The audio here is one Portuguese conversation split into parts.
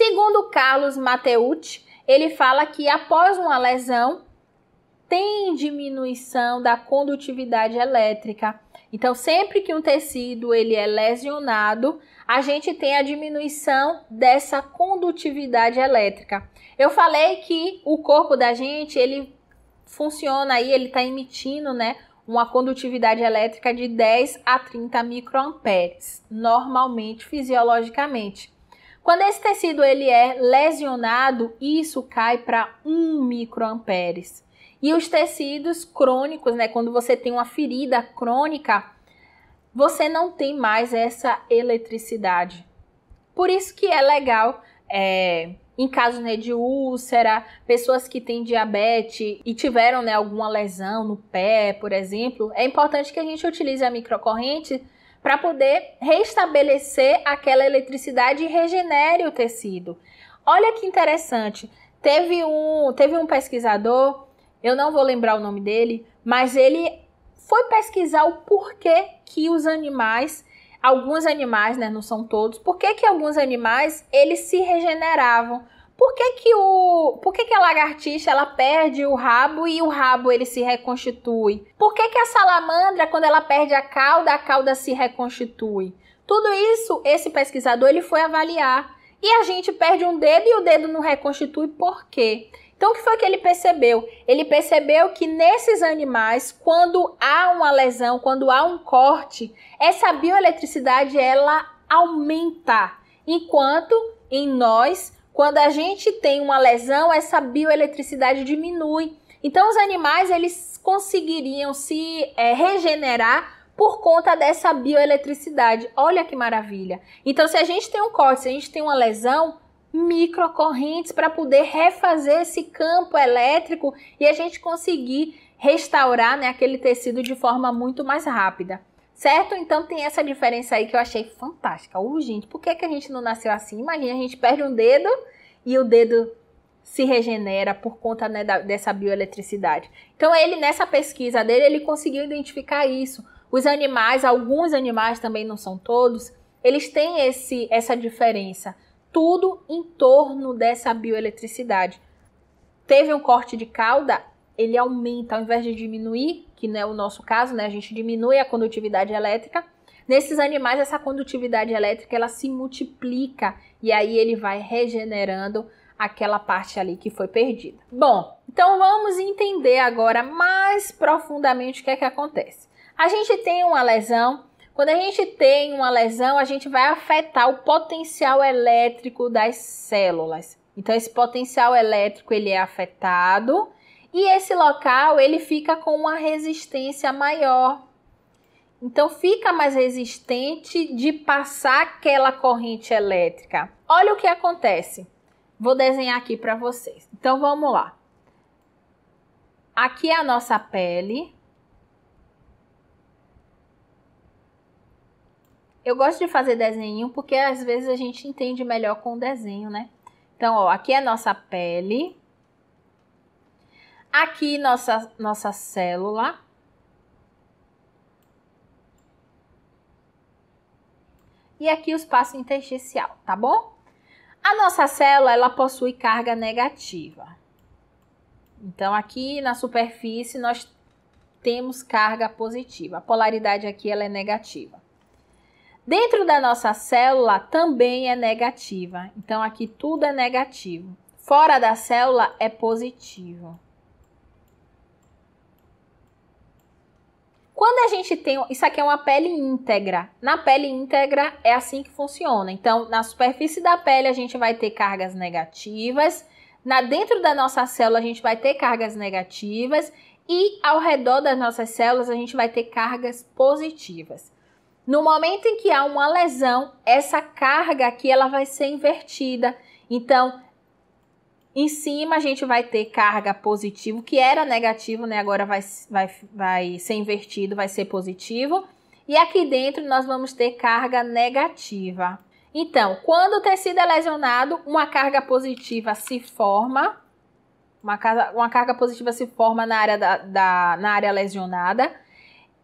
Segundo Carlos Mateucci, ele fala que após uma lesão tem diminuição da condutividade elétrica. Então, sempre que um tecido ele é lesionado, a gente tem a diminuição dessa condutividade elétrica. Eu falei que o corpo da gente, ele funciona aí, ele está emitindo, né, uma condutividade elétrica de 10 a 30 microamperes, normalmente, fisiologicamente. Quando esse tecido ele é lesionado, isso cai para 1 microamperes. E os tecidos crônicos, né, quando você tem uma ferida crônica, você não tem mais essa eletricidade. Por isso que é legal, é, em casos né, de úlcera, pessoas que têm diabetes e tiveram né, alguma lesão no pé, por exemplo, é importante que a gente utilize a microcorrente para poder restabelecer aquela eletricidade e regenere o tecido. Olha que interessante. Teve um, teve um pesquisador, eu não vou lembrar o nome dele, mas ele foi pesquisar o porquê que os animais, alguns animais, né, não são todos, por que que alguns animais eles se regeneravam? Por que que o, por que que a lagartixa ela perde o rabo e o rabo ele se reconstitui? Por que que a salamandra quando ela perde a cauda, a cauda se reconstitui? Tudo isso esse pesquisador ele foi avaliar. E a gente perde um dedo e o dedo não reconstitui por quê? Então, o que foi que ele percebeu? Ele percebeu que nesses animais, quando há uma lesão, quando há um corte, essa bioeletricidade ela aumenta, enquanto em nós quando a gente tem uma lesão, essa bioeletricidade diminui. Então, os animais eles conseguiriam se é, regenerar por conta dessa bioeletricidade. Olha que maravilha! Então, se a gente tem um corte, se a gente tem uma lesão, microcorrentes para poder refazer esse campo elétrico e a gente conseguir restaurar né, aquele tecido de forma muito mais rápida. Certo? Então tem essa diferença aí que eu achei fantástica, urgente. Por que, que a gente não nasceu assim? Imagina, a gente perde um dedo e o dedo se regenera por conta né, da, dessa bioeletricidade. Então ele, nessa pesquisa dele, ele conseguiu identificar isso. Os animais, alguns animais também não são todos, eles têm esse, essa diferença. Tudo em torno dessa bioeletricidade. Teve um corte de cauda? ele aumenta ao invés de diminuir, que não é o nosso caso, né? A gente diminui a condutividade elétrica. Nesses animais, essa condutividade elétrica ela se multiplica e aí ele vai regenerando aquela parte ali que foi perdida. Bom, então vamos entender agora mais profundamente o que é que acontece. A gente tem uma lesão. Quando a gente tem uma lesão, a gente vai afetar o potencial elétrico das células. Então esse potencial elétrico ele é afetado e esse local, ele fica com uma resistência maior. Então fica mais resistente de passar aquela corrente elétrica. Olha o que acontece. Vou desenhar aqui para vocês. Então vamos lá. Aqui é a nossa pele. Eu gosto de fazer desenho porque às vezes a gente entende melhor com o desenho, né? Então, ó, aqui é a nossa pele. Aqui nossa, nossa célula. E aqui o espaço intersticial, tá bom? A nossa célula, ela possui carga negativa. Então, aqui na superfície, nós temos carga positiva. A polaridade aqui, ela é negativa. Dentro da nossa célula, também é negativa. Então, aqui tudo é negativo. Fora da célula, é positivo. quando a gente tem. Isso aqui é uma pele íntegra. Na pele íntegra é assim que funciona. Então, na superfície da pele, a gente vai ter cargas negativas. Na, dentro da nossa célula, a gente vai ter cargas negativas. E ao redor das nossas células, a gente vai ter cargas positivas. No momento em que há uma lesão, essa carga aqui ela vai ser invertida. Então, em cima a gente vai ter carga positivo, que era negativo, né? Agora vai, vai, vai ser invertido, vai ser positivo. E aqui dentro nós vamos ter carga negativa. Então, quando o tecido é lesionado, uma carga positiva se forma, uma, casa, uma carga positiva se forma na área, da, da na área lesionada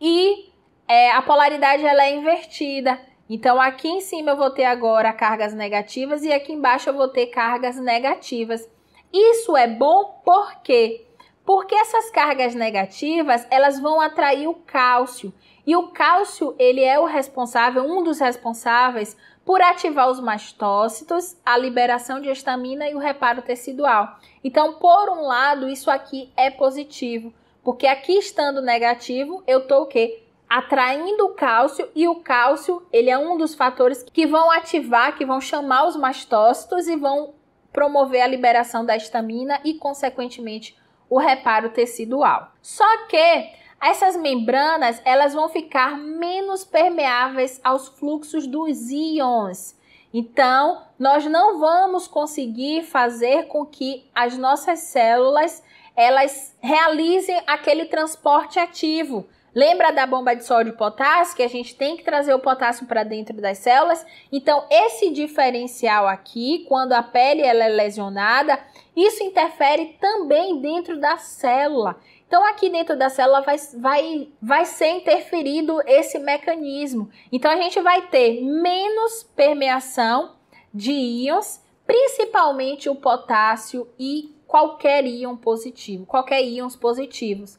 e é, a polaridade ela é invertida. Então, aqui em cima eu vou ter agora cargas negativas e aqui embaixo eu vou ter cargas negativas. Isso é bom por quê? Porque essas cargas negativas, elas vão atrair o cálcio. E o cálcio, ele é o responsável, um dos responsáveis por ativar os mastócitos, a liberação de estamina e o reparo tecidual. Então, por um lado, isso aqui é positivo, porque aqui estando negativo, eu tô o quê? atraindo o cálcio e o cálcio, ele é um dos fatores que vão ativar, que vão chamar os mastócitos e vão promover a liberação da estamina e consequentemente o reparo tecidual. Só que essas membranas, elas vão ficar menos permeáveis aos fluxos dos íons. Então, nós não vamos conseguir fazer com que as nossas células elas realizem aquele transporte ativo Lembra da bomba de sódio e potássio que a gente tem que trazer o potássio para dentro das células? Então, esse diferencial aqui, quando a pele ela é lesionada, isso interfere também dentro da célula. Então, aqui dentro da célula vai, vai, vai ser interferido esse mecanismo. Então, a gente vai ter menos permeação de íons, principalmente o potássio e qualquer íon positivo, qualquer íons positivos.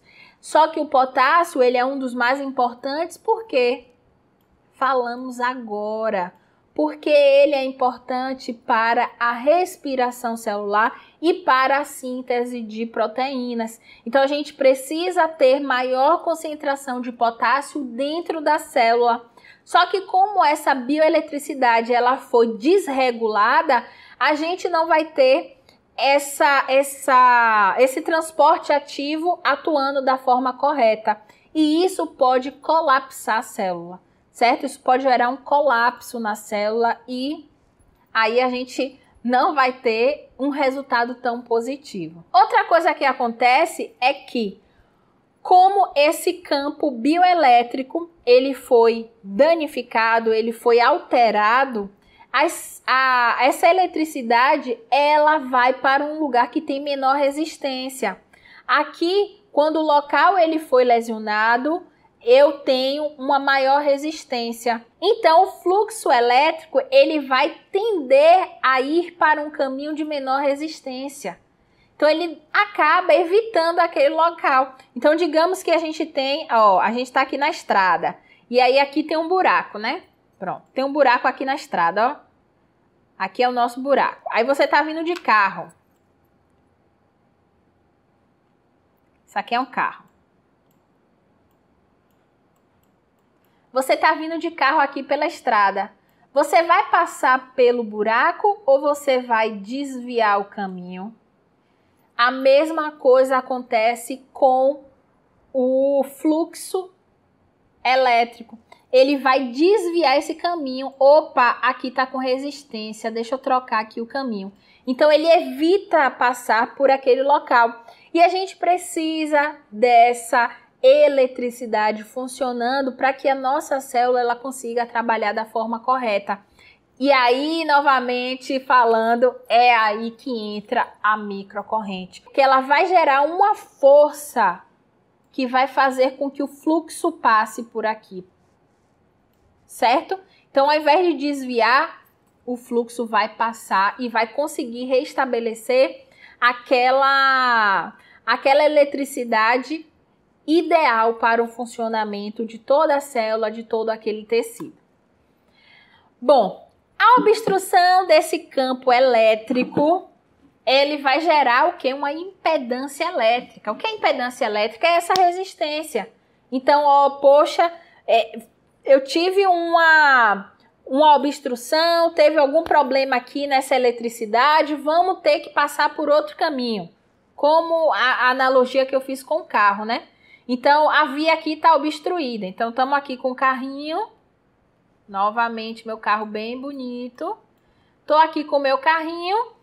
Só que o potássio, ele é um dos mais importantes porque falamos agora, porque ele é importante para a respiração celular e para a síntese de proteínas. Então a gente precisa ter maior concentração de potássio dentro da célula. Só que como essa bioeletricidade ela foi desregulada, a gente não vai ter essa, essa, esse transporte ativo atuando da forma correta. E isso pode colapsar a célula, certo? Isso pode gerar um colapso na célula e aí a gente não vai ter um resultado tão positivo. Outra coisa que acontece é que como esse campo bioelétrico, ele foi danificado, ele foi alterado, a, essa eletricidade ela vai para um lugar que tem menor resistência. Aqui, quando o local ele foi lesionado, eu tenho uma maior resistência. Então, o fluxo elétrico ele vai tender a ir para um caminho de menor resistência. Então ele acaba evitando aquele local. Então digamos que a gente tem, ó, a gente está aqui na estrada e aí aqui tem um buraco, né? Pronto, tem um buraco aqui na estrada, ó. Aqui é o nosso buraco. Aí você tá vindo de carro. Isso aqui é um carro. Você tá vindo de carro aqui pela estrada. Você vai passar pelo buraco ou você vai desviar o caminho? A mesma coisa acontece com o fluxo elétrico ele vai desviar esse caminho. Opa, aqui tá com resistência, deixa eu trocar aqui o caminho. Então ele evita passar por aquele local. E a gente precisa dessa eletricidade funcionando para que a nossa célula ela consiga trabalhar da forma correta. E aí, novamente falando, é aí que entra a microcorrente, que ela vai gerar uma força que vai fazer com que o fluxo passe por aqui certo? Então, ao invés de desviar, o fluxo vai passar e vai conseguir restabelecer aquela aquela eletricidade ideal para o funcionamento de toda a célula, de todo aquele tecido. Bom, a obstrução desse campo elétrico, ele vai gerar o que? Uma impedância elétrica. O que é impedância elétrica? É essa resistência. Então, ó, poxa, é, eu tive uma uma obstrução, teve algum problema aqui nessa eletricidade, vamos ter que passar por outro caminho. Como a analogia que eu fiz com o carro, né? Então, a via aqui está obstruída. Então, estamos aqui com o carrinho. Novamente, meu carro bem bonito. Estou aqui com o meu carrinho,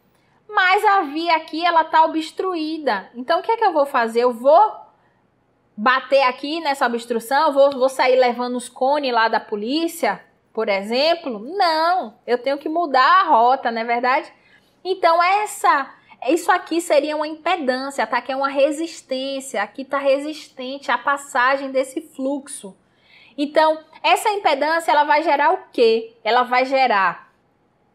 mas a via aqui ela está obstruída. Então, o que é que eu vou fazer? Eu vou bater aqui nessa obstrução, vou, vou sair levando os cones lá da polícia, por exemplo. Não, eu tenho que mudar a rota, não é verdade? Então, essa, isso aqui seria uma impedância, tá? Que é uma resistência, aqui está resistente à passagem desse fluxo. Então, essa impedância, ela vai gerar o quê? Ela vai gerar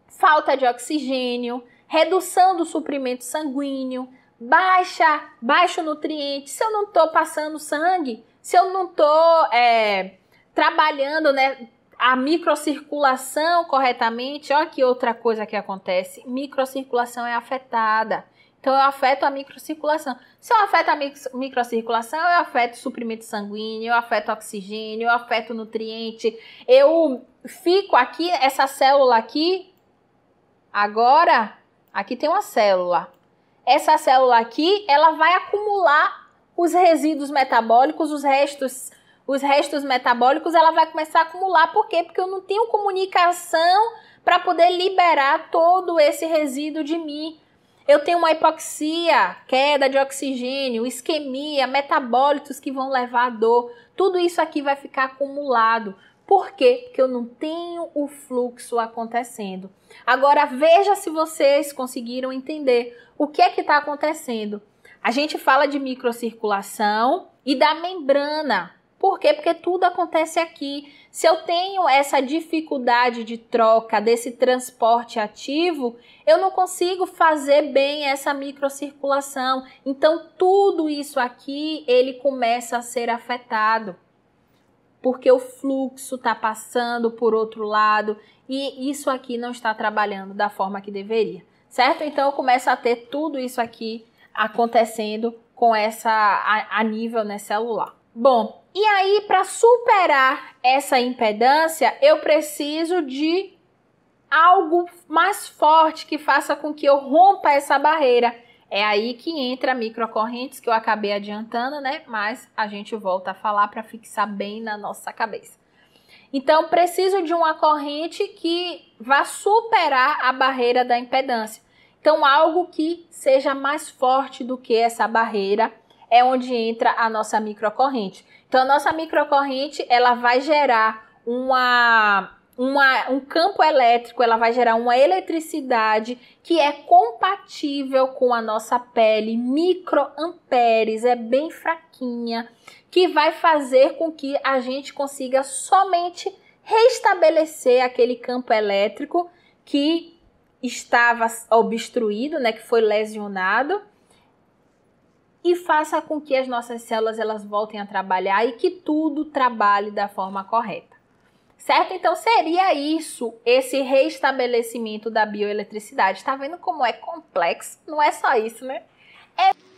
falta de oxigênio, redução do suprimento sanguíneo, baixa, baixo nutriente, se eu não estou passando sangue, se eu não estou é, trabalhando né, a microcirculação corretamente, olha que outra coisa que acontece, microcirculação é afetada. Então eu afeto a microcirculação. Se eu afeto a microcirculação, eu afeto o suprimento sanguíneo, eu afeto oxigênio, eu afeto nutriente. Eu fico aqui, essa célula aqui, agora, aqui tem uma célula essa célula aqui, ela vai acumular os resíduos metabólicos, os restos, os restos metabólicos, ela vai começar a acumular por quê? Porque eu não tenho comunicação para poder liberar todo esse resíduo de mim. Eu tenho uma hipoxia, queda de oxigênio, isquemia, metabólitos que vão levar dor. Tudo isso aqui vai ficar acumulado. Por quê? Porque eu não tenho o fluxo acontecendo. Agora veja se vocês conseguiram entender o que é que está acontecendo. A gente fala de microcirculação e da membrana. Por quê? Porque tudo acontece aqui. Se eu tenho essa dificuldade de troca desse transporte ativo, eu não consigo fazer bem essa microcirculação. Então tudo isso aqui ele começa a ser afetado porque o fluxo está passando por outro lado e isso aqui não está trabalhando da forma que deveria, certo? Então eu começo a ter tudo isso aqui acontecendo com essa a, a nível né, celular. Bom, e aí para superar essa impedância, eu preciso de algo mais forte que faça com que eu rompa essa barreira. É aí que entra microcorrentes que eu acabei adiantando, né? Mas a gente volta a falar para fixar bem na nossa cabeça. Então, preciso de uma corrente que vá superar a barreira da impedância. Então, algo que seja mais forte do que essa barreira é onde entra a nossa microcorrente. Então, a nossa microcorrente, ela vai gerar uma uma, um campo elétrico, ela vai gerar uma eletricidade que é compatível com a nossa pele, microamperes, é bem fraquinha, que vai fazer com que a gente consiga somente restabelecer aquele campo elétrico que estava obstruído, né, que foi lesionado, e faça com que as nossas células elas voltem a trabalhar e que tudo trabalhe da forma correta certo? Então seria isso, esse reestabelecimento da bioeletricidade. Tá vendo como é complexo? Não é só isso, né? É